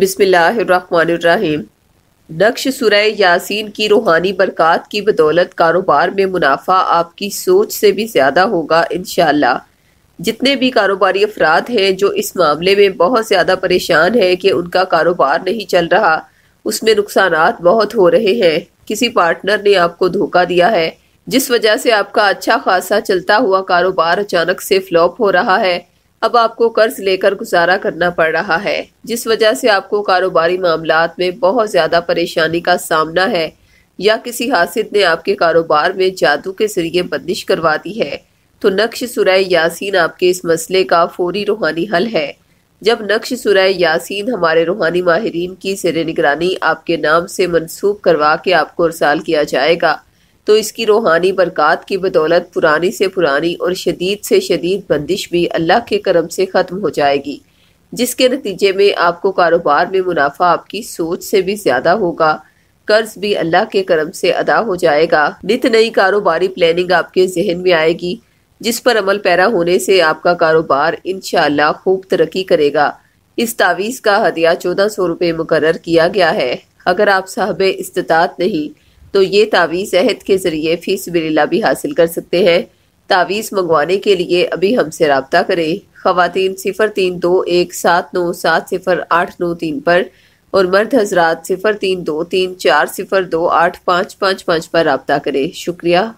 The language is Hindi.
बिस्मिल्लाहिर्रहमानिर्रहीम नक्श सुरह यासीन की रूहानी बरकत की बदौलत कारोबार में मुनाफा आपकी सोच से भी ज़्यादा होगा इन जितने भी कारोबारी अफराद हैं जो इस मामले में बहुत ज़्यादा परेशान हैं कि उनका कारोबार नहीं चल रहा उसमें नुकसान बहुत हो रहे हैं किसी पार्टनर ने आपको धोखा दिया है जिस वजह से आपका अच्छा खासा चलता हुआ कारोबार अचानक से फ्लॉप हो रहा है अब आपको कर्ज लेकर गुजारा करना पड़ रहा है जिस वजह से आपको कारोबारी मामला में बहुत ज़्यादा परेशानी का सामना है या किसी हासिद ने आपके कारोबार में जादू के जरिए बंदिश करवा दी है तो नक्श सुरय यासीन आपके इस मसले का फौरी रूहानी हल है जब नक्श सुरय यासीन हमारे रूहानी माहरीन की सर निगरानी आपके नाम से मनसूब करवा के आपको रसाल किया जाएगा तो इसकी रूहानी बरक़ात की बदौलत पुरानी से पुरानी और शदीद से शदीद बंदिश भी अल्लाह के करम से ख़त्म हो जाएगी जिसके नतीजे में आपको कारोबार में मुनाफा आपकी सोच से भी ज़्यादा होगा कर्ज भी अल्लाह के करम से अदा हो जाएगा नित नई कारोबारी प्लानिंग आपके जहन में आएगी जिस पर अमल पैरा होने से आपका कारोबार इन खूब तरक्की करेगा इस तावीज़ का हदिया चौदह सौ रुपये मुकर किया गया है अगर आप साहब इस्तात नहीं तो ये तावीज़ अहद के ज़रिए फ़ीस बिल्ला भी हासिल कर सकते हैं तावीज़ मंगवाने के लिए अभी हमसे रबता करें खातन सिफ़र तीन दो एक सात नौ सात सिफ़र आठ नौ तीन पर और मर्द हजरात सिफ़र तीन दो तीन चार सिफ़र दो आठ पाँच पाँच पाँच पर रबता करें शुक्रिया